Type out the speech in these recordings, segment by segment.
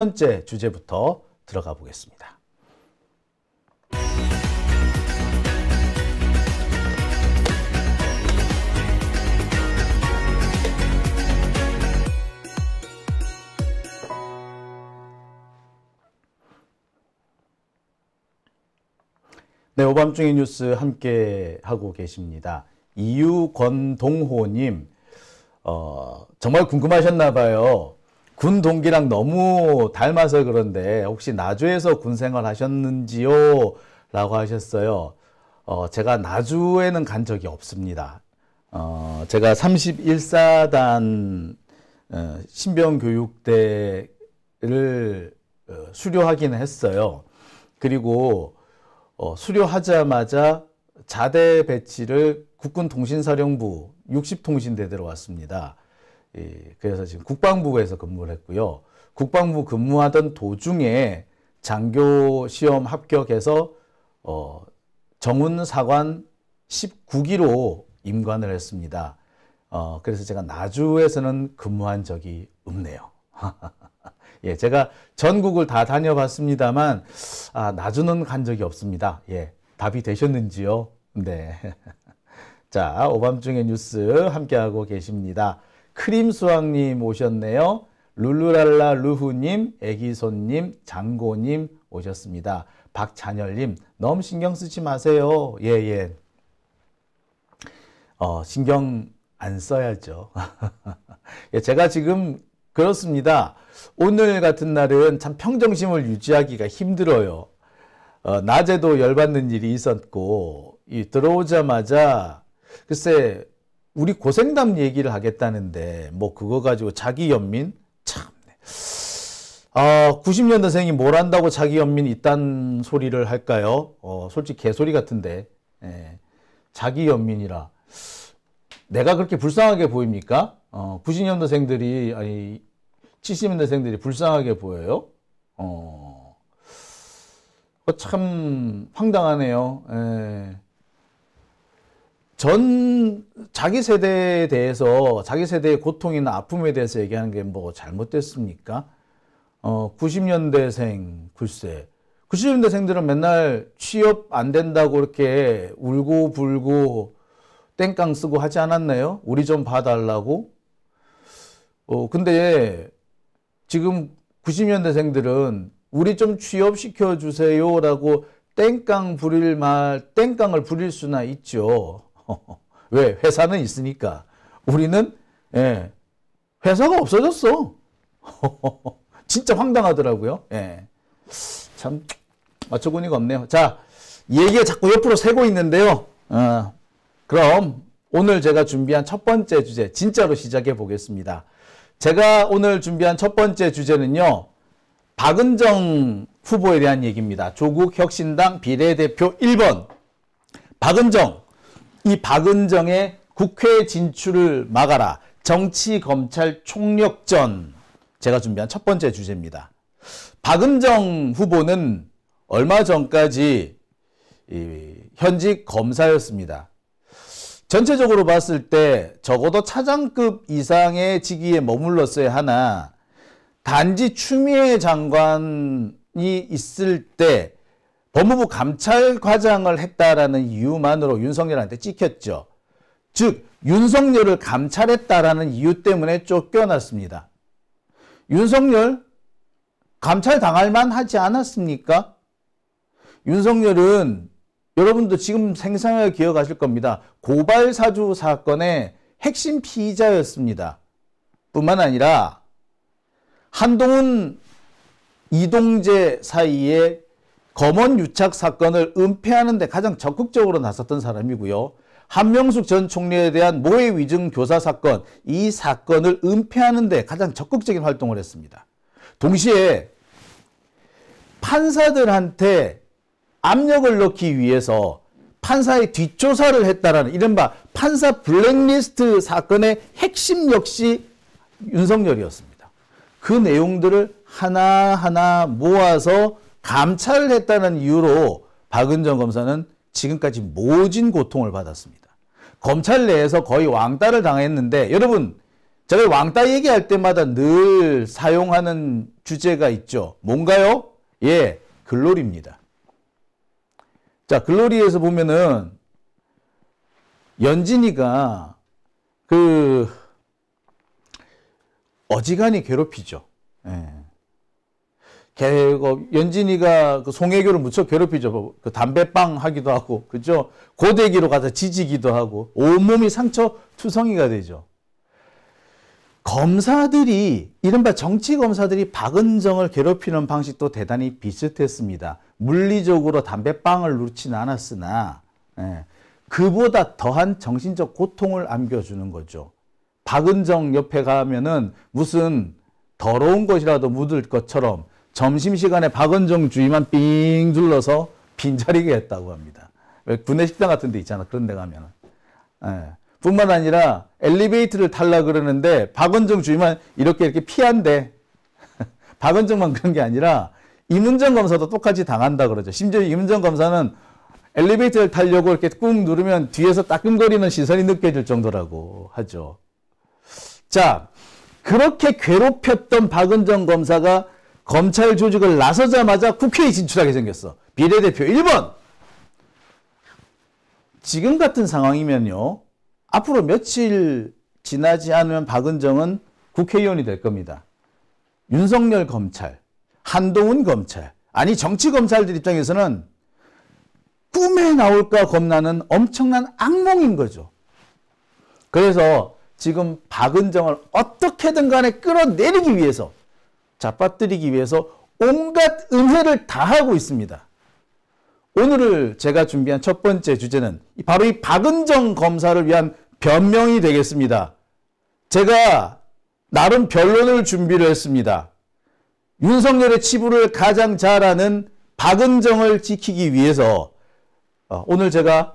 번째 주제부터 들어가 보겠습니다. 네, 오밤중의 뉴스 함께 하고 계십니다. 이유권동호님, 어, 정말 궁금하셨나봐요. 군 동기랑 너무 닮아서 그런데 혹시 나주에서 군 생활 하셨는지요? 라고 하셨어요. 어, 제가 나주에는 간 적이 없습니다. 어, 제가 31사단 어, 신병교육대를 어, 수료하기는 했어요. 그리고 어, 수료하자마자 자대 배치를 국군 통신사령부 60통신대 들어왔습니다. 예, 그래서 지금 국방부에서 근무를 했고요. 국방부 근무하던 도중에 장교 시험 합격해서 어, 정훈 사관 19기로 임관을 했습니다. 어, 그래서 제가 나주에서는 근무한 적이 없네요. 예, 제가 전국을 다 다녀봤습니다만, 아, 나주는 간 적이 없습니다. 예, 답이 되셨는지요? 네. 자, 오밤중의 뉴스 함께하고 계십니다. 크림수왕님 오셨네요. 룰루랄라 루후님, 애기손님, 장고님 오셨습니다. 박찬열님, 너무 신경 쓰지 마세요. 예, 예. 어, 신경 안 써야죠. 예, 제가 지금 그렇습니다. 오늘 같은 날은 참 평정심을 유지하기가 힘들어요. 어, 낮에도 열받는 일이 있었고, 들어오자마자, 글쎄, 우리 고생담 얘기를 하겠다는데 뭐 그거 가지고 자기 연민 참네. 아, 90년대생이 뭘안다고 자기 연민 이딴 소리를 할까요? 어, 솔직히 개소리 같은데. 예. 자기 연민이라 내가 그렇게 불쌍하게 보입니까? 어, 90년대생들이 아니 70년대생들이 불쌍하게 보여요? 어. 참 황당하네요. 예. 전 자기 세대에 대해서 자기 세대의 고통이나 아픔에 대해서 얘기하는 게 뭐 잘못됐습니까? 어, 90년대생 글쎄 90년대생들은 맨날 취업 안 된다고 이렇게 울고 불고 땡깡 쓰고 하지 않았나요? 우리 좀 봐달라고? 어, 근데 지금 90년대생들은 우리 좀 취업시켜주세요라고 땡깡 부릴 말, 땡깡을 부릴 수나 있죠. 왜? 회사는 있으니까. 우리는 예, 회사가 없어졌어. 진짜 황당하더라고요. 예. 참 맞춰보니까 없네요. 자, 얘기가 자꾸 옆으로 새고 있는데요. 어, 그럼 오늘 제가 준비한 첫 번째 주제 진짜로 시작해 보겠습니다. 제가 오늘 준비한 첫 번째 주제는요. 박은정 후보에 대한 얘기입니다. 조국 혁신당 비례대표 1번 박은정 이 박은정의 국회 진출을 막아라 정치 검찰 총력전 제가 준비한 첫 번째 주제입니다. 박은정 후보는 얼마 전까지 현직 검사였습니다. 전체적으로 봤을 때 적어도 차장급 이상의 직위에 머물렀어야 하나 단지 추미애 장관이 있을 때 법무부 감찰과장을 했다라는 이유만으로 윤석열한테 찍혔죠. 즉 윤석열을 감찰했다라는 이유 때문에 쫓겨났습니다. 윤석열 감찰당할 만하지 않았습니까? 윤석열은 여러분도 지금 생생하게 기억하실 겁니다. 고발사주 사건의 핵심 피의자였습니다. 뿐만 아니라 한동훈 이동재 사이에 검언 유착 사건을 은폐하는 데 가장 적극적으로 나섰던 사람이고요. 한명숙 전 총리에 대한 모해 위증 교사 사건 이 사건을 은폐하는 데 가장 적극적인 활동을 했습니다. 동시에 판사들한테 압력을 넣기 위해서 판사의 뒷조사를 했다라는 이른바 판사 블랙리스트 사건의 핵심 역시 윤석열이었습니다. 그 내용들을 하나하나 모아서 감찰을 했다는 이유로 박은정 검사는 지금까지 모진 고통을 받았습니다. 검찰 내에서 거의 왕따를 당했는데 여러분 제가 왕따 얘기할 때마다 늘 사용하는 주제가 있죠. 뭔가요? 예, 글로리입니다. 자, 글로리에서 보면은 연진이가 그 어지간히 괴롭히죠. 예. 계획업 연진이가 그 송혜교를 무척 괴롭히죠. 뭐 그 담배빵 하기도 하고 그죠. 고데기로 가서 지지기도 하고 온몸이 상처 투성이가 되죠. 검사들이 이른바 정치 검사들이 박은정을 괴롭히는 방식도 대단히 비슷했습니다. 물리적으로 담배빵을 누르진 않았으나 예, 그보다 더한 정신적 고통을 안겨주는 거죠. 박은정 옆에 가면은 무슨 더러운 것이라도 묻을 것처럼 점심시간에 박은정 주임만 빙 둘러서 빈자리게 했다고 합니다. 왜 군내 식당 같은 데 있잖아. 그런 데 가면. 예. 뿐만 아니라 엘리베이터를 탈라 그러는데 박원정 주임만 이렇게 이렇게 피한대. 박원정만 그런 게 아니라 이문정 검사도 똑같이 당한다 그러죠. 심지어 이문정 검사는 엘리베이터를 타려고 이렇게 꾹 누르면 뒤에서 따끔거리는 시선이 느껴질 정도라고 하죠. 자, 그렇게 괴롭혔던 박은정 검사가 검찰 조직을 나서자마자 국회에 진출하게 생겼어. 비례대표 1번. 지금 같은 상황이면요. 앞으로 며칠 지나지 않으면 박은정은 국회의원이 될 겁니다. 윤석열 검찰, 한동훈 검찰, 아니 정치 검찰들 입장에서는 꿈에 나올까 겁나는 엄청난 악몽인 거죠. 그래서 지금 박은정을 어떻게든 간에 끌어내리기 위해서 잡아뜨리기 위해서 온갖 은혜를 다하고 있습니다. 오늘을 제가 준비한 첫 번째 주제는 바로 이 박은정 검사를 위한 변명이 되겠습니다. 제가 나름 변론을 준비를 했습니다. 윤석열의 치부를 가장 잘 아는 박은정을 지키기 위해서 어, 오늘 제가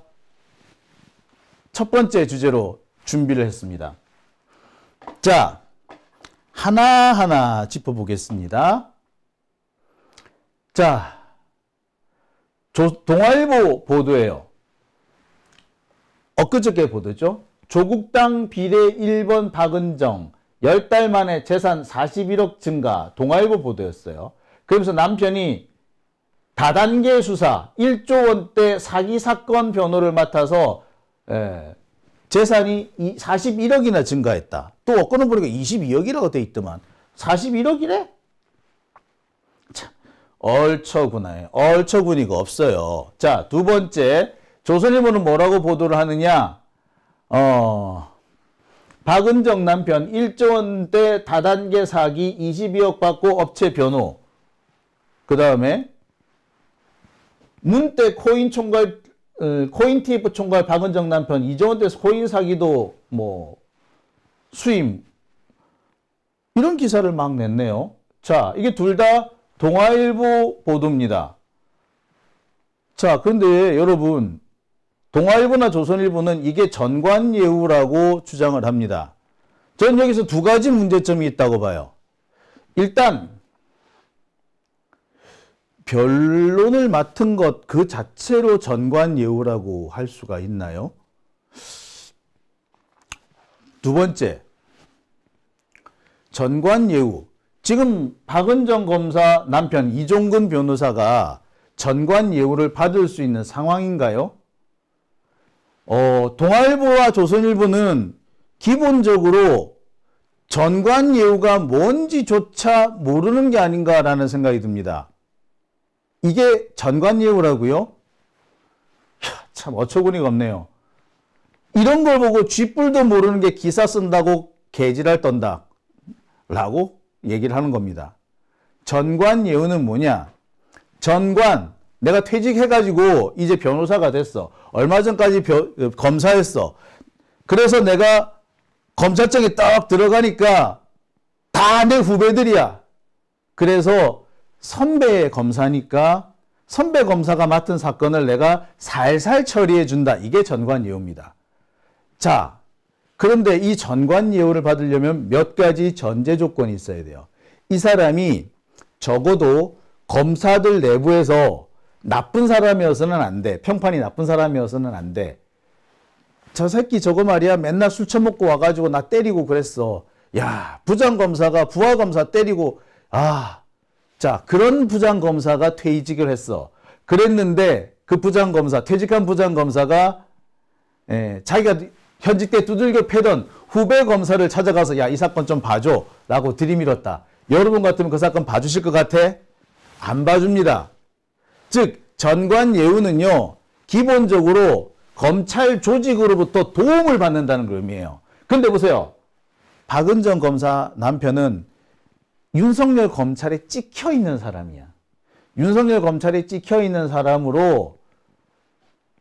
첫 번째 주제로 준비를 했습니다. 자, 하나하나 짚어보겠습니다. 자, 조, 동아일보 보도예요. 엊그저께 보도죠. 조국당 비례 1번 박은정 10달 만에 재산 41억 증가 동아일보 보도였어요. 그러면서 남편이 다단계 수사 1조 원대 사기 사건 변호를 맡아서 에, 예, 재산이 41억이나 증가했다. 또 끊어보니까 22억이라고 돼 있더만 41억이래? 참 얼처구나. 얼처구니가 없어요. 자, 두 번째 조선일보는 뭐라고 보도를 하느냐? 어... 박은정 남편 1조 원대 다단계 사기 22억 받고 업체 변호. 그 다음에 문대 코인 총괄 어, 코인TF 총괄 박은정 남편 이정원 대서 코인 사기도 뭐 수임 이런 기사를 막 냈네요. 자, 이게 둘 다 동아일보 보도입니다. 자, 근데 여러분 동아일보나 조선일보는 이게 전관예우라고 주장을 합니다. 저는 여기서 두 가지 문제점이 있다고 봐요. 일단 변론을 맡은 것 그 자체로 전관예우라고 할 수가 있나요? 두 번째, 전관예우. 지금 박은정 검사 남편 이종근 변호사가 전관예우를 받을 수 있는 상황인가요? 어, 동아일보와 조선일보는 기본적으로 전관예우가 뭔지조차 모르는 게 아닌가라는 생각이 듭니다. 이게 전관예우라고요? 참 어처구니가 없네요. 이런 걸 보고 쥐뿔도 모르는 게 기사 쓴다고 개지랄 떤다 라고 얘기를 하는 겁니다. 전관예우는 뭐냐? 전관, 내가 퇴직해가지고 이제 변호사가 됐어. 얼마 전까지 벼, 어, 검사했어. 그래서 내가 검찰청에 딱 들어가니까 다 내 후배들이야. 그래서 선배 검사니까 선배 검사가 맡은 사건을 내가 살살 처리해 준다. 이게 전관예우입니다. 자, 그런데 이 전관예우를 받으려면 몇 가지 전제 조건이 있어야 돼요. 이 사람이 적어도 검사들 내부에서 나쁜 사람이어서는 안 돼. 평판이 나쁜 사람이어서는 안 돼. 저 새끼 저거 말이야 맨날 술 처먹고 와가지고 나 때리고 그랬어. 야 부장검사가 부하검사 때리고 아 자, 그런 부장검사가 퇴직을 했어. 그랬는데 그 부장검사, 퇴직한 부장검사가 에, 예, 자기가 현직 때 두들겨 패던 후배 검사를 찾아가서 야, 이 사건 좀 봐줘. 라고 들이밀었다. 여러분 같으면 그 사건 봐주실 것 같아? 안 봐줍니다. 즉, 전관예우는요. 기본적으로 검찰 조직으로부터 도움을 받는다는 그 의미예요. 근데 보세요. 박은정 검사 남편은 윤석열 검찰에 찍혀 있는 사람이야. 윤석열 검찰에 찍혀 있는 사람으로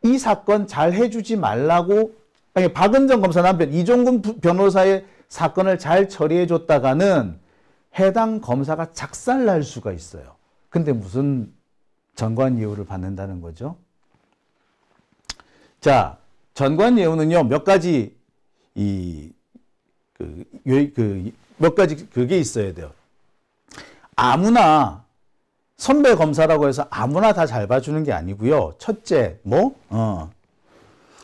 이 사건 잘 해주지 말라고 아니 박은정 검사 남편 이종근 변호사의 사건을 잘 처리해 줬다가는 해당 검사가 작살 날 수가 있어요. 근데 무슨 전관 예우를 받는다는 거죠? 자, 전관 예우는요, 몇 가지, 이, 그, 그, 몇 가지 그게 있어야 돼요. 아무나 선배 검사라고 해서 아무나 다 잘 봐주는 게 아니고요. 첫째, 뭐? 어.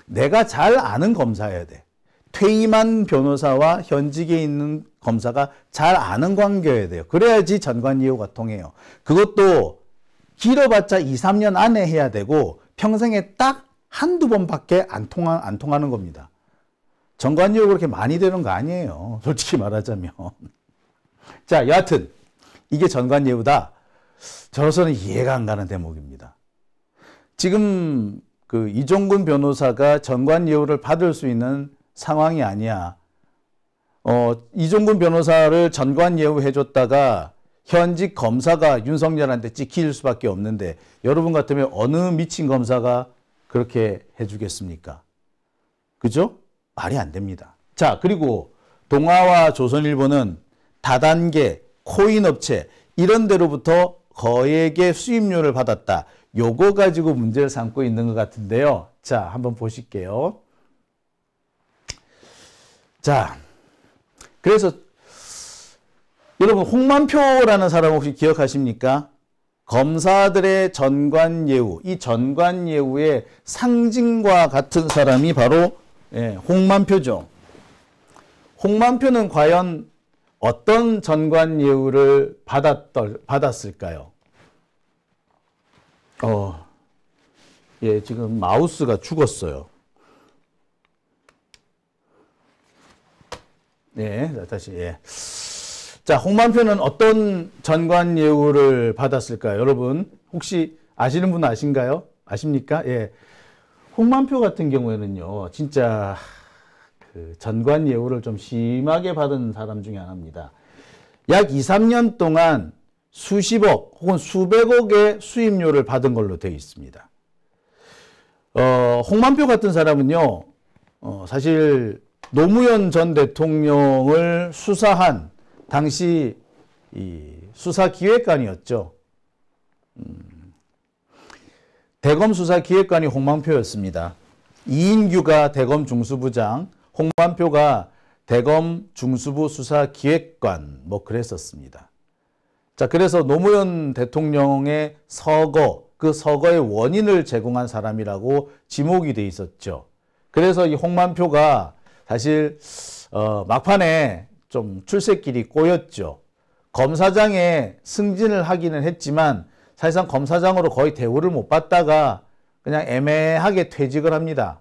내가 잘 아는 검사여야 돼. 퇴임한 변호사와 현직에 있는 검사가 잘 아는 관계여야 돼요. 그래야지 전관이유가 통해요. 그것도 길어봤자 2, 3년 안에 해야 되고 평생에 딱 한두 번밖에 안, 통하, 안 통하는 겁니다. 전관이유가 그렇게 많이 되는 거 아니에요. 솔직히 말하자면. 자, 여하튼 이게 전관예우다. 저로서는 이해가 안 가는 대목입니다. 지금 그 이종근 변호사가 전관예우를 받을 수 있는 상황이 아니야. 어, 이종근 변호사를 전관예우해줬다가 현직 검사가 윤석열한테 찍힐 수밖에 없는데 여러분 같으면 어느 미친 검사가 그렇게 해주겠습니까? 그죠? 말이 안 됩니다. 자, 그리고 동아와 조선일보는 다단계 코인 업체 이런 데로부터 거액의 수임료를 받았다. 요거 가지고 문제를 삼고 있는 것 같은데요. 자, 한번 보실게요. 자, 그래서 여러분 홍만표라는 사람 혹시 기억하십니까? 검사들의 전관예우, 이 전관예우의 상징과 같은 사람이 바로 예, 홍만표죠. 홍만표는 과연 어떤 전관 예우를 받았 받았을까요? 어, 예, 지금 마우스가 죽었어요. 예, 다시, 예. 자, 홍만표는 어떤 전관 예우를 받았을까요? 여러분, 혹시 아시는 분 아신가요? 아십니까? 예. 홍만표 같은 경우에는요, 진짜 그 전관 예우를 좀 심하게 받은 사람 중에 하나입니다. 약 2, 3년 동안 수십억 혹은 수백억의 수임료를 받은 걸로 되어 있습니다. 어, 홍만표 같은 사람은요, 어, 사실 노무현 전 대통령을 수사한 당시 수사기획관이었죠. 음, 대검 수사기획관이 홍만표였습니다. 이인규가 대검 중수부장, 홍만표가 대검 중수부 수사 기획관 뭐 그랬었습니다. 자, 그래서 노무현 대통령의 서거, 그 서거의 원인을 제공한 사람이라고 지목이 돼 있었죠. 그래서 이 홍만표가 사실 어, 막판에 좀 출세길이 꼬였죠. 검사장에 승진을 하기는 했지만 사실상 검사장으로 거의 대우를 못 받다가 그냥 애매하게 퇴직을 합니다.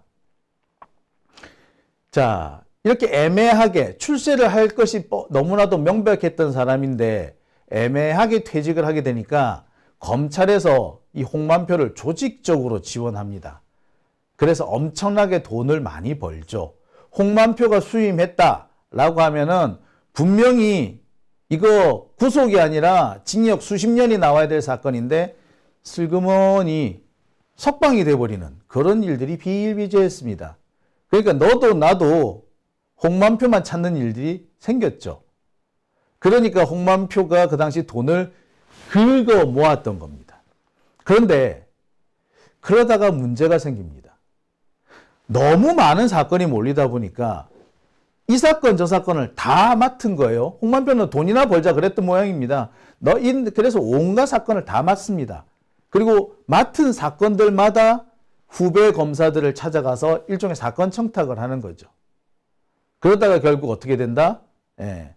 자, 이렇게 애매하게 출세를 할 것이 뭐 너무나도 명백했던 사람인데 애매하게 퇴직을 하게 되니까 검찰에서 이 홍만표를 조직적으로 지원합니다. 그래서 엄청나게 돈을 많이 벌죠. 홍만표가 수임했다라고 하면은 분명히 이거 구속이 아니라 징역 수십 년이 나와야 될 사건인데 슬그머니 석방이 돼버리는 그런 일들이 비일비재했습니다. 그러니까 너도 나도 홍만표만 찾는 일들이 생겼죠. 그러니까 홍만표가 그 당시 돈을 긁어 모았던 겁니다. 그런데 그러다가 문제가 생깁니다. 너무 많은 사건이 몰리다 보니까 이 사건 저 사건을 다 맡은 거예요. 홍만표는 돈이나 벌자 그랬던 모양입니다. 너 그래서 온갖 사건을 다 맡습니다. 그리고 맡은 사건들마다 후배 검사들을 찾아가서 일종의 사건 청탁을 하는 거죠. 그러다가 결국 어떻게 된다? 예,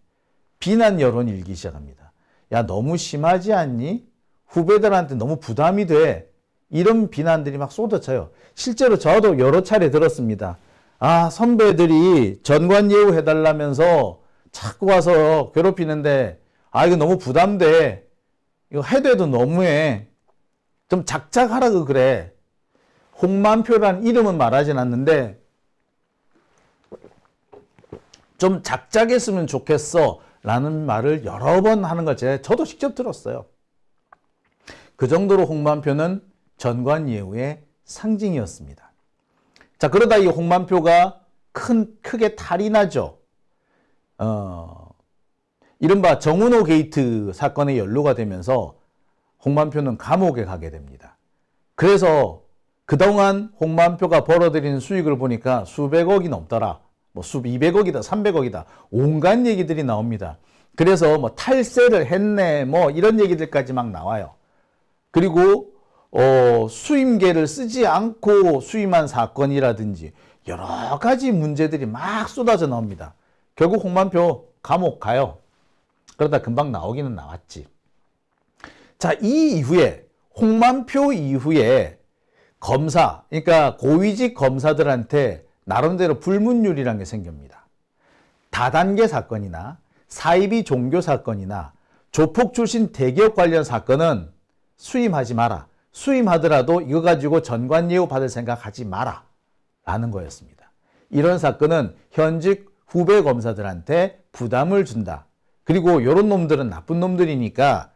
비난 여론이 일기 시작합니다. 야 너무 심하지 않니? 후배들한테 너무 부담이 돼. 이런 비난들이 막쏟아져요 실제로 저도 여러 차례 들었습니다. 아 선배들이 전관 예우 해달라면서 자꾸 와서 괴롭히는데 아 이거 너무 부담돼. 이거 해도 해도 너무해. 좀 작작하라고 그래. 홍만표라는 이름은 말하진 않는데 좀 작작했으면 좋겠어 라는 말을 여러 번 하는 걸 제, 저도 직접 들었어요. 그 정도로 홍만표는 전관예우의 상징이었습니다. 자 그러다 이 홍만표가 큰 크게 탈이 나죠. 어, 이른바 정운호 게이트 사건의 연루가 되면서 홍만표는 감옥에 가게 됩니다. 그래서 그동안 홍만표가 벌어들인 수익을 보니까 수백억이 넘더라. 뭐 수백억이다, 300억이다. 온갖 얘기들이 나옵니다. 그래서 뭐 탈세를 했네, 뭐 이런 얘기들까지 막 나와요. 그리고 어, 수임계를 쓰지 않고 수임한 사건이라든지 여러 가지 문제들이 막 쏟아져 나옵니다. 결국 홍만표 감옥 가요. 그러다 금방 나오기는 나왔지. 자, 이 이후에 홍만표 이후에 검사, 그러니까 고위직 검사들한테 나름대로 불문율이라는 게 생깁니다. 다단계 사건이나 사이비 종교 사건이나 조폭 출신 대기업 관련 사건은 수임하지 마라. 수임하더라도 이거 가지고 전관예우 받을 생각 하지 마라. 라는 거였습니다. 이런 사건은 현직 후배 검사들한테 부담을 준다. 그리고 이런 놈들은 나쁜 놈들이니까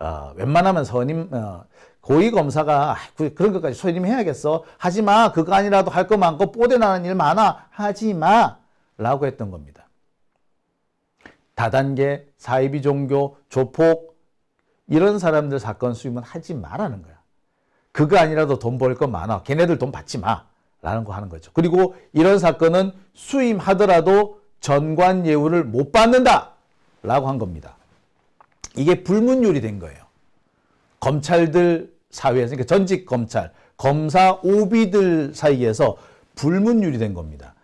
어, 웬만하면 선임, 어, 고위검사가 아, 그, 그런 것까지 소임 해야겠어. 하지마. 그거 아니라도 할 거 많고 뽀대 나는 일 많아. 하지마. 라고 했던 겁니다. 다단계, 사이비 종교, 조폭 이런 사람들 사건 수임은 하지 말라는 거야. 그거 아니라도 돈 벌 거 많아. 걔네들 돈 받지 마. 라는 거 하는 거죠. 그리고 이런 사건은 수임하더라도 전관 예우를 못 받는다. 라고 한 겁니다. 이게 불문율이 된 거예요. 검찰들 사회에서 그러니까 전직 검찰, 검사 오비들 사이에서 불문율이 된 겁니다.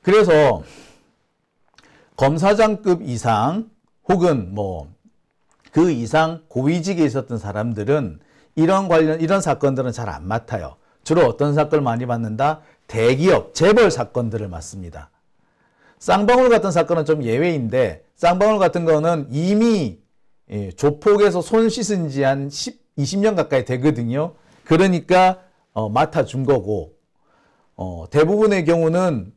그래서 검사장급 이상 혹은 뭐 그 이상 고위직에 있었던 사람들은 이런 관련 이런 사건들은 잘 안 맡아요. 주로 어떤 사건을 많이 맡는다? 대기업 재벌 사건들을 맡습니다. 쌍방울 같은 사건은 좀 예외인데 쌍방울 같은 거는 이미 예, 조폭에서 손 씻은 지 한 10, 20년 가까이 되거든요. 그러니까 어, 맡아준 거고 어, 대부분의 경우는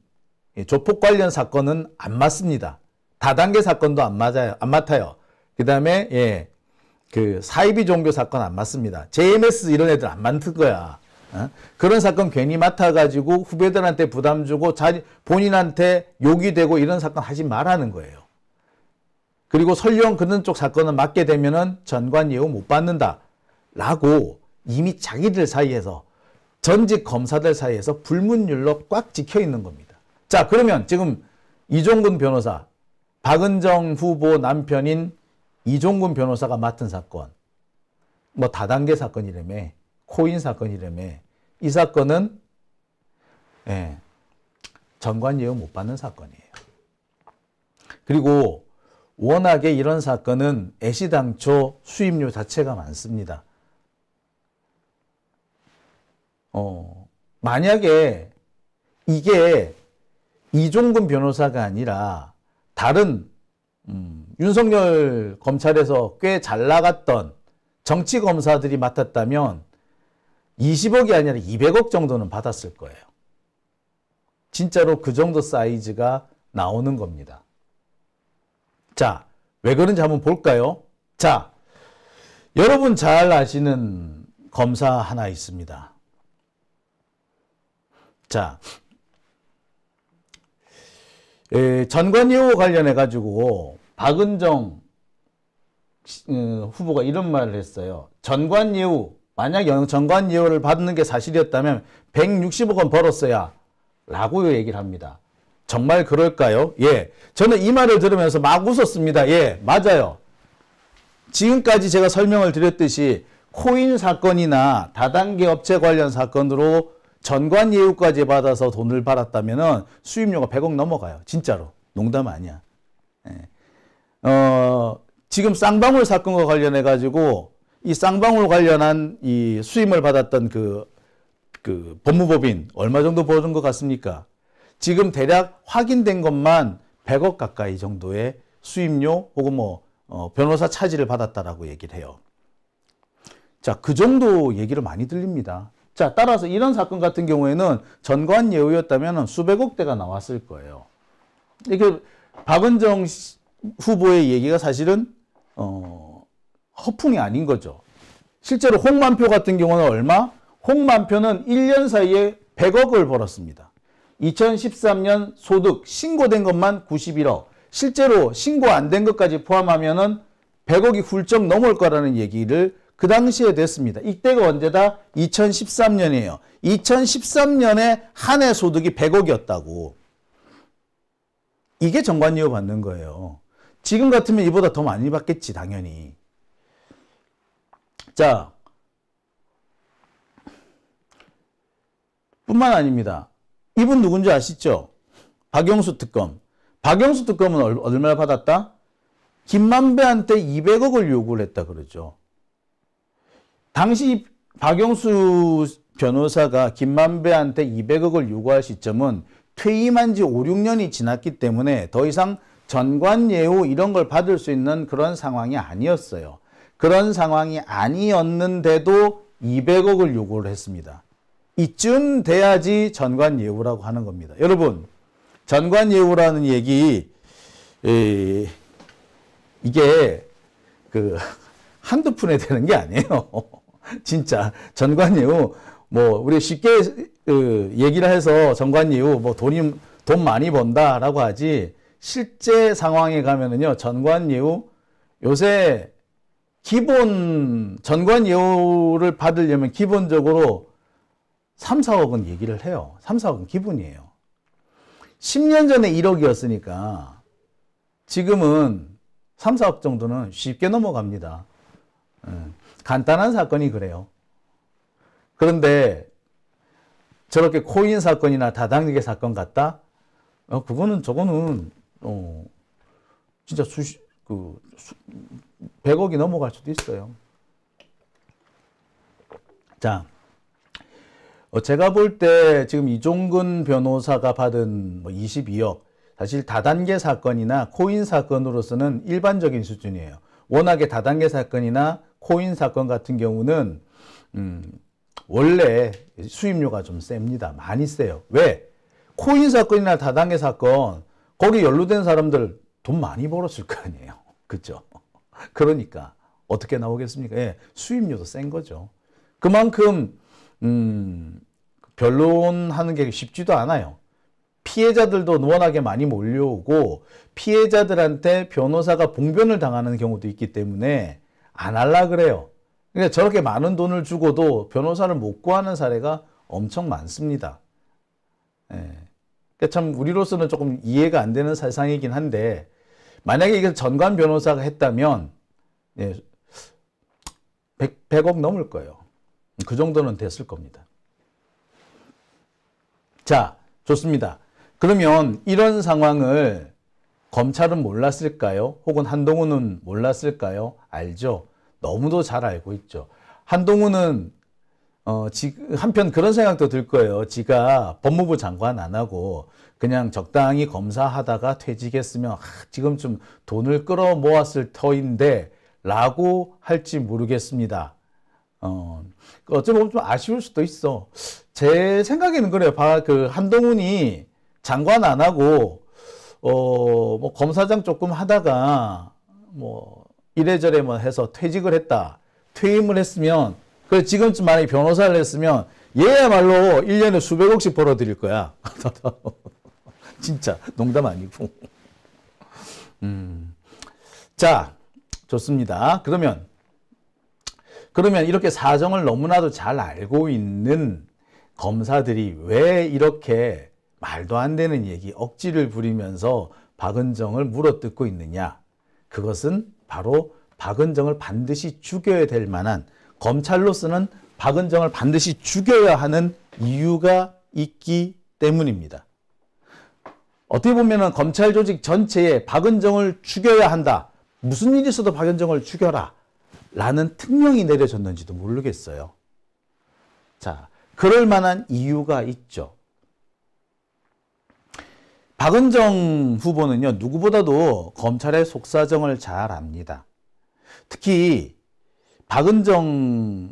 예, 조폭 관련 사건은 안 맞습니다. 다단계 사건도 안 맞아요. 안 맡아요. 그다음에 예, 그 사이비 종교 사건 안 맞습니다. JMS 이런 애들 안 맡을 거야. 어? 그런 사건 괜히 맡아가지고 후배들한테 부담 주고 자 본인한테 욕이 되고 이런 사건 하지 말라는 거예요. 그리고 설령 그는쪽 사건을 맡게 되면은 전관예우 못 받는다. 라고 이미 자기들 사이에서 전직 검사들 사이에서 불문율로 꽉 지켜 있는 겁니다. 자, 그러면 지금 이종근 변호사, 박은정 후보 남편인 이종근 변호사가 맡은 사건, 뭐 다단계 사건이라며, 코인 사건이라며, 이 사건은 예, 전관예우 못 받는 사건이에요. 그리고 워낙에 이런 사건은 애시당초 수입료 자체가 많습니다. 어, 만약에 이게 이종근 변호사가 아니라 다른 음, 윤석열 검찰에서 꽤 잘 나갔던 정치 검사들이 맡았다면 20억이 아니라 200억 정도는 받았을 거예요. 진짜로 그 정도 사이즈가 나오는 겁니다. 자, 왜 그런지 한번 볼까요? 자, 여러분 잘 아시는 검사 하나 있습니다. 자, 에, 전관예우 관련해 가지고 박은정 음, 후보가 이런 말을 했어요. 전관예우 만약 전관예우를 받는 게 사실이었다면 160억 원 벌었어야 라고 얘기를 합니다. 정말 그럴까요? 예. 저는 이 말을 들으면서 막 웃었습니다. 예, 맞아요. 지금까지 제가 설명을 드렸듯이 코인 사건이나 다단계 업체 관련 사건으로 전관 예우까지 받아서 돈을 받았다면 수임료가 100억 넘어가요. 진짜로. 농담 아니야. 예. 어, 지금 쌍방울 사건과 관련해 가지고 이 쌍방울 관련한 이 수임을 받았던 그, 그 법무법인 얼마 정도 버는 것 같습니까? 지금 대략 확인된 것만 100억 가까이 정도의 수임료 혹은 뭐 어, 변호사 차지를 받았다라고 얘기를 해요. 자, 그 정도 얘기를 많이 들립니다. 자, 따라서 이런 사건 같은 경우에는 전관 예우였다면 수백억대가 나왔을 거예요. 이게 박은정 후보의 얘기가 사실은 어, 허풍이 아닌 거죠. 실제로 홍만표 같은 경우는 얼마? 홍만표는 1년 사이에 100억을 벌었습니다. 2013년 소득 신고된 것만 91억 실제로 신고 안 된 것까지 포함하면 100억이 훌쩍 넘을 거라는 얘기를 그 당시에 됐습니다. 이때가 언제다? 2013년이에요. 2013년에 한 해 소득이 100억이었다고. 이게 정관이어 받는 거예요. 지금 같으면 이보다 더 많이 받겠지 당연히. 자 뿐만 아닙니다. 이분 누군지 아시죠? 박영수 특검. 박영수 특검은 얼마나 받았다? 김만배한테 200억을 요구를 했다 그러죠. 당시 박영수 변호사가 김만배한테 200억을 요구할 시점은 퇴임한 지 5, 6년이 지났기 때문에 더 이상 전관 예우 이런 걸 받을 수 있는 그런 상황이 아니었어요. 그런 상황이 아니었는데도 200억을 요구를 했습니다. 이쯤 돼야지 전관예우라고 하는 겁니다. 여러분 전관예우라는 얘기 에, 이게 그 한두 푼에 되는 게 아니에요. 진짜 전관예우 뭐 우리 쉽게 그 얘기를 해서 전관예우 뭐 돈이 돈 많이 번다라고 하지 실제 상황에 가면은요 전관예우 요새 기본 전관예우를 받으려면 기본적으로 3, 4억은 얘기를 해요. 3, 4억은 기분이에요. 10년 전에 1억이었으니까 지금은 3, 4억 정도는 쉽게 넘어갑니다. 예, 간단한 사건이 그래요. 그런데 저렇게 코인 사건이나 다당리계 사건 같다? 어, 그거는 저거는 어, 진짜 수십 그 수, 100억이 넘어갈 수도 있어요. 자, 어, 제가 볼 때 지금 이종근 변호사가 받은 뭐 22억 사실 다단계 사건이나 코인 사건으로서는 일반적인 수준이에요. 워낙에 다단계 사건이나 코인 사건 같은 경우는 음, 원래 수임료가 좀 셉니다. 많이 세요. 왜? 코인 사건이나 다단계 사건 거기 연루된 사람들 돈 많이 벌었을 거 아니에요. 그렇죠? 그러니까 어떻게 나오겠습니까? 예, 수임료도 센 거죠. 그만큼 음, 변론하는 게 쉽지도 않아요. 피해자들도 원하게 많이 몰려오고 피해자들한테 변호사가 봉변을 당하는 경우도 있기 때문에 안 할라 그래요. 그러니까 저렇게 많은 돈을 주고도 변호사를 못 구하는 사례가 엄청 많습니다. 예. 그러니까 참 우리로서는 조금 이해가 안 되는 세상이긴 한데 만약에 이게 전관 변호사가 했다면 예, 100, 억 넘을 거예요. 그 정도는 됐을 겁니다. 자, 좋습니다. 그러면 이런 상황을 검찰은 몰랐을까요? 혹은 한동훈은 몰랐을까요? 알죠. 너무도 잘 알고 있죠. 한동훈은 어, 지, 한편 그런 생각도 들 거예요. 지가 법무부 장관 안 하고 그냥 적당히 검사하다가 퇴직했으면 아, 지금쯤 돈을 끌어 모았을 터인데 라고 할지 모르겠습니다. 어, 그 어쩌면 좀 아쉬울 수도 있어. 제 생각에는 그래요. 바, 그 한동훈이 장관 안 하고, 어, 뭐 검사장 조금 하다가, 뭐, 이래저래 뭐 해서 퇴직을 했다. 퇴임을 했으면, 그 지금쯤 만약에 변호사를 했으면, 얘야말로 1년에 수백억씩 벌어들일 거야. 진짜, 농담 아니고. 음. 자, 좋습니다. 그러면 그러면 이렇게 사정을 너무나도 잘 알고 있는 검사들이 왜 이렇게 말도 안 되는 얘기, 억지를 부리면서 박은정을 물어뜯고 있느냐? 그것은 바로 박은정을 반드시 죽여야 될 만한 검찰로서는 박은정을 반드시 죽여야 하는 이유가 있기 때문입니다. 어떻게 보면 검찰 조직 전체에 박은정을 죽여야 한다. 무슨 일이 있어도 박은정을 죽여라. 라는 특명이 내려졌는지도 모르겠어요. 자, 그럴 만한 이유가 있죠. 박은정 후보는요, 누구보다도 검찰의 속사정을 잘 압니다. 특히 박은정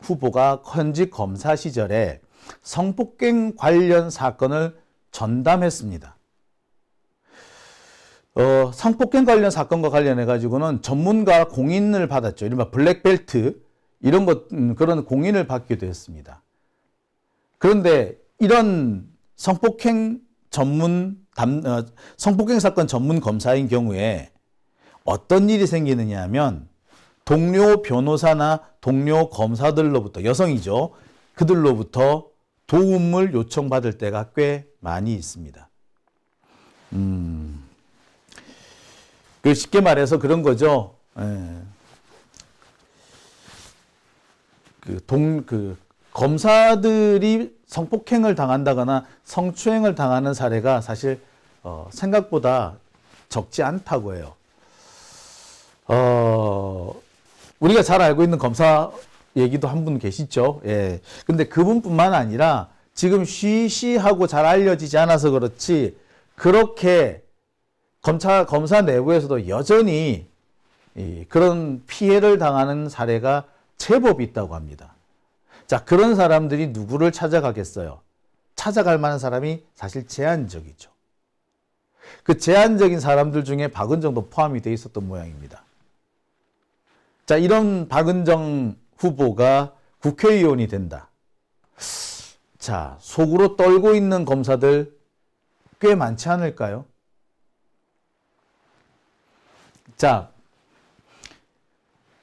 후보가 현직 검사 시절에 성폭행 관련 사건을 전담했습니다. 어, 성폭행 관련 사건과 관련해 가지고는 전문가 공인을 받았죠. 이른바 블랙벨트 이런 것 음, 그런 공인을 받기도 했습니다. 그런데 이런 성폭행 전문 담, 어, 성폭행 사건 전문 검사인 경우에 어떤 일이 생기느냐 하면 동료 변호사나 동료 검사들로부터 여성이죠. 그들로부터 도움을 요청받을 때가 꽤 많이 있습니다. 음... 그 쉽게 말해서 그런 거죠. 예. 그 동, 그 검사들이 성폭행을 당한다거나 성추행을 당하는 사례가 사실 어, 생각보다 적지 않다고 해요. 어, 우리가 잘 알고 있는 검사 얘기도 한 분 계시죠. 예. 근데 그분뿐만 아니라 지금 쉬쉬하고 잘 알려지지 않아서 그렇지 그렇게 검사, 검사 내부에서도 여전히 그런 피해를 당하는 사례가 제법 있다고 합니다. 자, 그런 사람들이 누구를 찾아가겠어요? 찾아갈 만한 사람이 사실 제한적이죠. 그 제한적인 사람들 중에 박은정도 포함이 돼 있었던 모양입니다. 자, 이런 박은정 후보가 국회의원이 된다. 자, 속으로 떨고 있는 검사들 꽤 많지 않을까요? 자,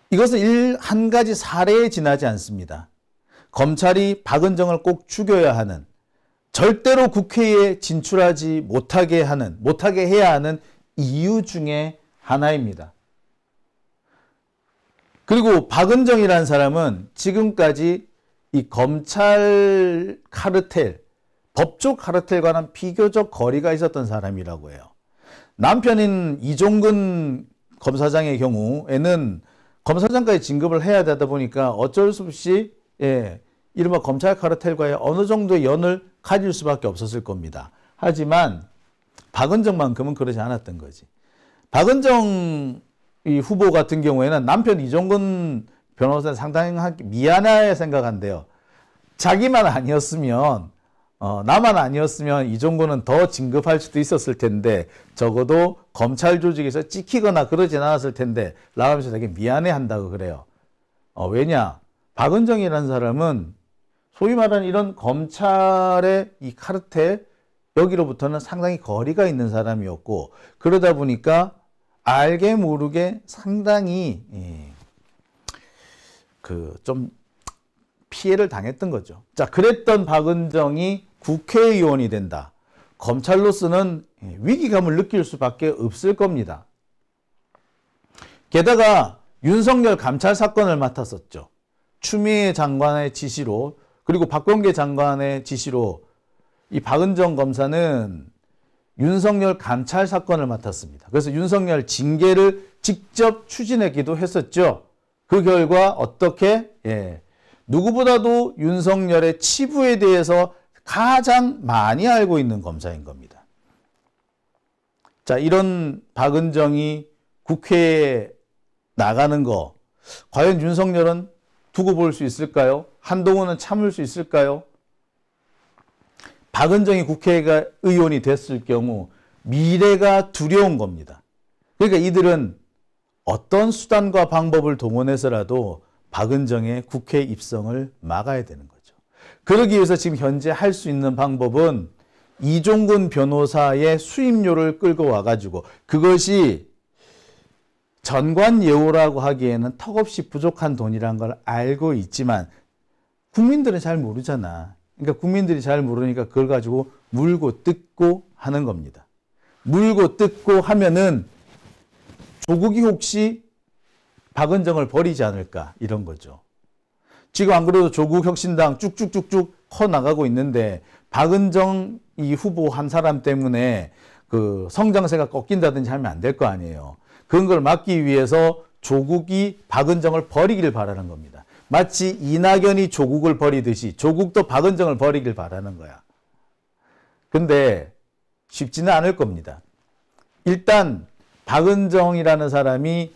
이것은 일, 한 가지 사례에 지나지 않습니다. 검찰이 박은정을 꼭 죽여야 하는, 절대로 국회에 진출하지 못하게 하는, 못하게 해야 하는 이유 중에 하나입니다. 그리고 박은정이라는 사람은 지금까지 이 검찰 카르텔, 법조 카르텔과는 비교적 거리가 있었던 사람이라고 해요. 남편인 이종근 검사장의 경우에는 검사장까지 진급을 해야 되다 보니까 어쩔 수 없이 예, 이른바 검찰 카르텔과의 어느 정도의 연을 가질 수밖에 없었을 겁니다. 하지만 박은정만큼은 그러지 않았던 거지. 박은정 후보 같은 경우에는 남편 이종근 변호사 상당히 미안하게 생각한대요. 자기만 아니었으면 어, 나만 아니었으면 이 정도는 더 진급할 수도 있었을 텐데 적어도 검찰 조직에서 찍히거나 그러진 않았을 텐데 라면서 되게 미안해한다고 그래요. 어, 왜냐? 박은정이라는 사람은 소위 말하는 이런 검찰의 이 카르텔 여기로부터는 상당히 거리가 있는 사람이었고 그러다 보니까 알게 모르게 상당히 예, 그좀 피해를 당했던 거죠. 자, 그랬던 박은정이 국회의원이 된다. 검찰로서는 예, 위기감을 느낄 수밖에 없을 겁니다. 게다가 윤석열 감찰 사건을 맡았었죠. 추미애 장관의 지시로 그리고 박범계 장관의 지시로 이 박은정 검사는 윤석열 감찰 사건을 맡았습니다. 그래서 윤석열 징계를 직접 추진했기도 했었죠. 그 결과 어떻게 예, 누구보다도 윤석열의 치부에 대해서 가장 많이 알고 있는 검사인 겁니다. 자, 이런 박은정이 국회에 나가는 거 과연 윤석열은 두고 볼 수 있을까요? 한동훈은 참을 수 있을까요? 박은정이 국회가 의원이 됐을 경우 미래가 두려운 겁니다. 그러니까 이들은 어떤 수단과 방법을 동원해서라도 박은정의 국회 입성을 막아야 되는 거죠. 그러기 위해서 지금 현재 할 수 있는 방법은 이종근 변호사의 수임료를 끌고 와가지고 그것이 전관예우라고 하기에는 턱없이 부족한 돈이란 걸 알고 있지만 국민들은 잘 모르잖아. 그러니까 국민들이 잘 모르니까 그걸 가지고 물고 뜯고 하는 겁니다. 물고 뜯고 하면은 조국이 혹시 박은정을 버리지 않을까 이런 거죠. 지금 안 그래도 조국 혁신당 쭉쭉쭉쭉 커 나가고 있는데 박은정 이 후보 한 사람 때문에 그 성장세가 꺾인다든지 하면 안 될 거 아니에요. 그런 걸 막기 위해서 조국이 박은정을 버리길 바라는 겁니다. 마치 이낙연이 조국을 버리듯이 조국도 박은정을 버리길 바라는 거야. 근데 쉽지는 않을 겁니다. 일단 박은정이라는 사람이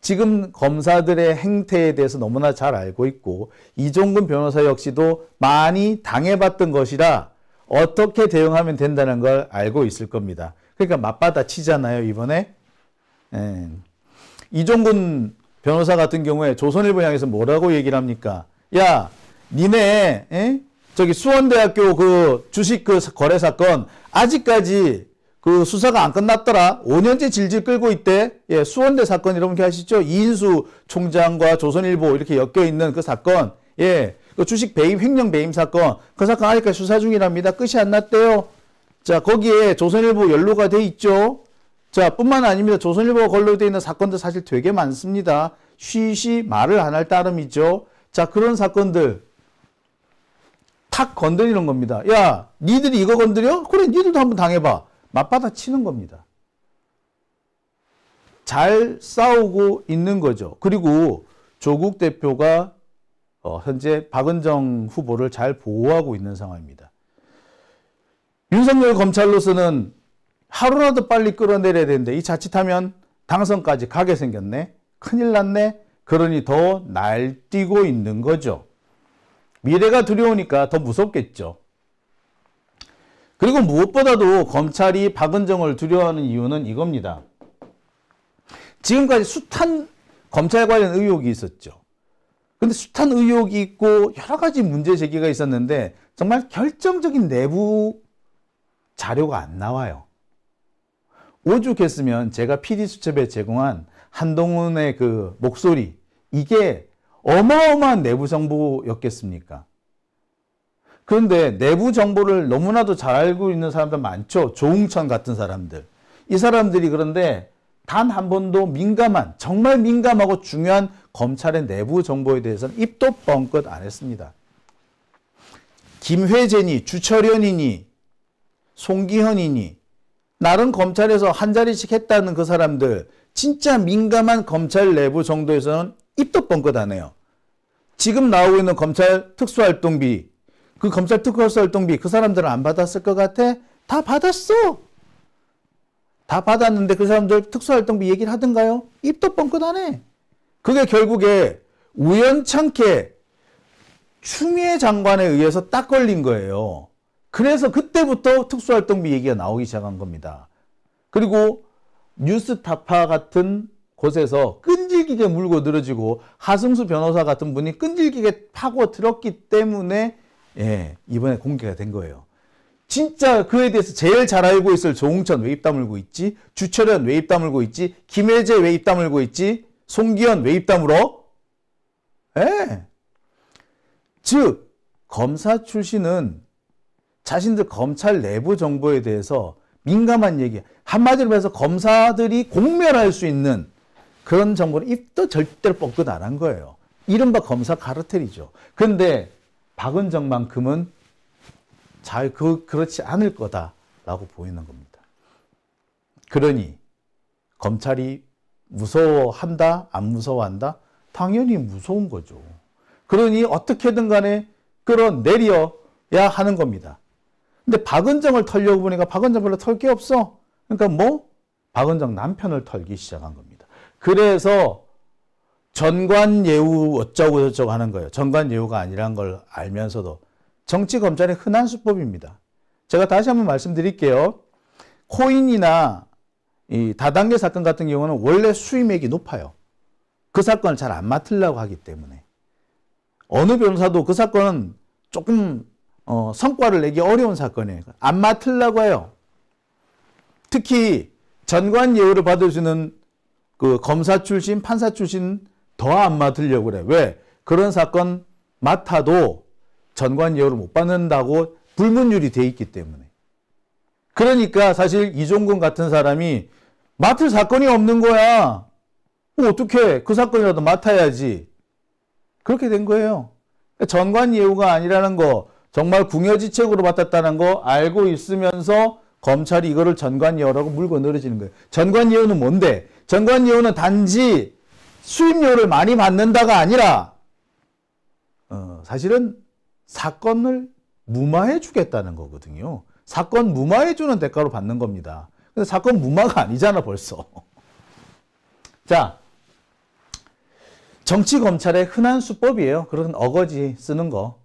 지금 검사들의 행태에 대해서 너무나 잘 알고 있고 이종근 변호사 역시도 많이 당해봤던 것이라 어떻게 대응하면 된다는 걸 알고 있을 겁니다. 그러니까 맞받아 치잖아요 이번에. 예. 이종근 변호사 같은 경우에 조선일보 향해서 뭐라고 얘기를 합니까? 야 니네 에? 예? 저기 수원대학교 그 주식 그 거래 사건 아직까지 그 수사가 안 끝났더라. 5년째 질질 끌고 있대. 예, 수원대 사건 여러분 기억하시죠? 이인수 총장과 조선일보 이렇게 엮여 있는 그 사건. 예. 그 주식 배임 횡령 배임 사건. 그 사건 아직까지 수사 중이랍니다. 끝이 안 났대요. 자, 거기에 조선일보 연루가 돼 있죠. 자, 뿐만 아닙니다. 조선일보가 걸러돼 있는 사건도 사실 되게 많습니다. 쉬쉬 말을 안 할 따름이죠. 자, 그런 사건들 탁 건드리는 겁니다. 야, 니들이 이거 건드려? 그래, 니들도 한번 당해봐. 맞받아치는 겁니다. 잘 싸우고 있는 거죠. 그리고 조국 대표가 어, 현재 박은정 후보를 잘 보호하고 있는 상황입니다. 윤석열 검찰로서는 하루라도 빨리 끌어내려야 되는데 이 자칫하면 당선까지 가게 생겼네. 큰일 났네. 그러니 더 날뛰고 있는 거죠. 미래가 두려우니까 더 무섭겠죠. 그리고 무엇보다도 검찰이 박은정을 두려워하는 이유는 이겁니다. 지금까지 숱한 검찰 관련 의혹이 있었죠. 근데 숱한 의혹이 있고 여러 가지 문제 제기가 있었는데 정말 결정적인 내부 자료가 안 나와요. 오죽했으면 제가 PD수첩에 제공한 한동훈의 그 목소리 이게 어마어마한 내부 정보였겠습니까? 그런데 내부 정보를 너무나도 잘 알고 있는 사람들 많죠. 조웅천 같은 사람들. 이 사람들이 그런데 단 한 번도 민감한, 정말 민감하고 중요한 검찰의 내부 정보에 대해서는 입도 뻥긋안 했습니다. 김회재니, 주철현이니, 송기현이니, 나름 검찰에서 한 자리씩 했다는 그 사람들, 진짜 민감한 검찰 내부 정도에서는 입도 뻥긋안 해요. 지금 나오고 있는 검찰 특수활동비 그 검찰 특허 활동비 그 사람들은 안 받았을 것 같아? 다 받았어. 다 받았는데 그 사람들 특수활동비 얘기를 하든가요? 입도 뻥끗 하네 그게 결국에 우연찮게 추미애 장관에 의해서 딱 걸린 거예요. 그래서 그때부터 특수활동비 얘기가 나오기 시작한 겁니다. 그리고 뉴스타파 같은 곳에서 끈질기게 물고 늘어지고 하승수 변호사 같은 분이 끈질기게 파고 들었기 때문에 예, 이번에 공개가 된 거예요. 진짜 그에 대해서 제일 잘 알고 있을 조홍천 왜입 다물고 있지? 주철현 왜입 다물고 있지? 김혜재 왜입 다물고 있지? 송기현 왜입 다물어? 예. 즉 검사 출신은 자신들 검찰 내부 정보에 대해서 민감한 얘기 한마디로 해서 검사들이 공멸할 수 있는 그런 정보를 입도 절대로 뻥끗 안한 거예요. 이른바 검사 카르텔이죠. 근데 박은정만큼은 잘 그, 그렇지 않을 거다라고 보이는 겁니다. 그러니 검찰이 무서워한다? 안 무서워한다? 당연히 무서운 거죠. 그러니 어떻게든 간에 끌어내려야 하는 겁니다. 근데 박은정을 털려고 보니까 박은정 별로 털 게 없어. 그러니까 뭐? 박은정 남편을 털기 시작한 겁니다. 그래서 전관예우 어쩌고 저쩌고 하는 거예요. 전관예우가 아니란 걸 알면서도 정치 검찰의 흔한 수법입니다. 제가 다시 한번 말씀드릴게요. 코인이나 이 다단계 사건 같은 경우는 원래 수임액이 높아요. 그 사건을 잘 안 맡으려고 하기 때문에 어느 변호사도 그 사건은 조금 어, 성과를 내기 어려운 사건이에요. 안 맡으려고 해요. 특히 전관 예우를 받을 수 있는 그 검사 출신, 판사 출신 더안 맡으려고 그래. 왜? 그런 사건 맡아도 전관 예우를 못 받는다고 불문율이 돼 있기 때문에. 그러니까 사실 이종근 같은 사람이 맡을 사건이 없는 거야. 어떻게 그 사건이라도 맡아야지. 그렇게 된 거예요. 그러니까 전관 예우가 아니라는 거 정말 궁여지책으로 맡았다는 거 알고 있으면서 검찰이 이거를 전관 예우라고 물고 늘어지는 거예요. 전관 예우는 뭔데? 전관 예우는 단지 수임료를 많이 받는다가 아니라 어, 사실은 사건을 무마해 주겠다는 거거든요. 사건 무마해 주는 대가로 받는 겁니다. 근데 사건 무마가 아니잖아 벌써. 자, 정치 검찰의 흔한 수법이에요. 그런 어거지 쓰는 거.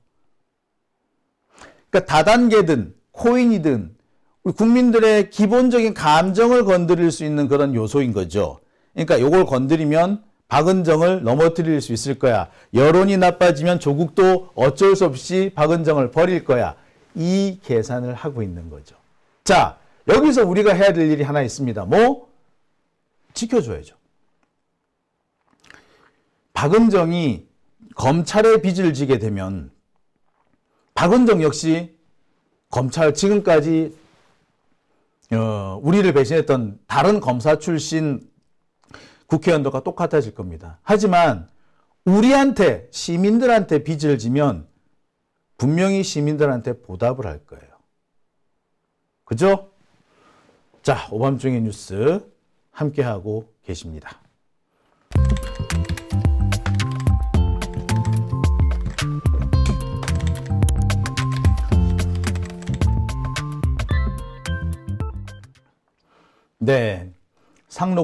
그러니까 다단계든 코인이든 우리 국민들의 기본적인 감정을 건드릴 수 있는 그런 요소인 거죠. 그러니까 이걸 건드리면 박은정을 넘어뜨릴 수 있을 거야. 여론이 나빠지면 조국도 어쩔 수 없이 박은정을 버릴 거야. 이 계산을 하고 있는 거죠. 자, 여기서 우리가 해야 될 일이 하나 있습니다. 뭐? 지켜줘야죠. 박은정이 검찰에 빚을 지게 되면 박은정 역시 검찰 지금까지 어, 우리를 배신했던 다른 검사 출신 국회 의원들과 똑같아질 겁니다. 하지만 우리한테 시민들한테 빚을 지면 분명히 시민들한테 보답을 할 거예요. 그죠? 자, 오밤중의 뉴스 함께하고 계십니다. 네. 상록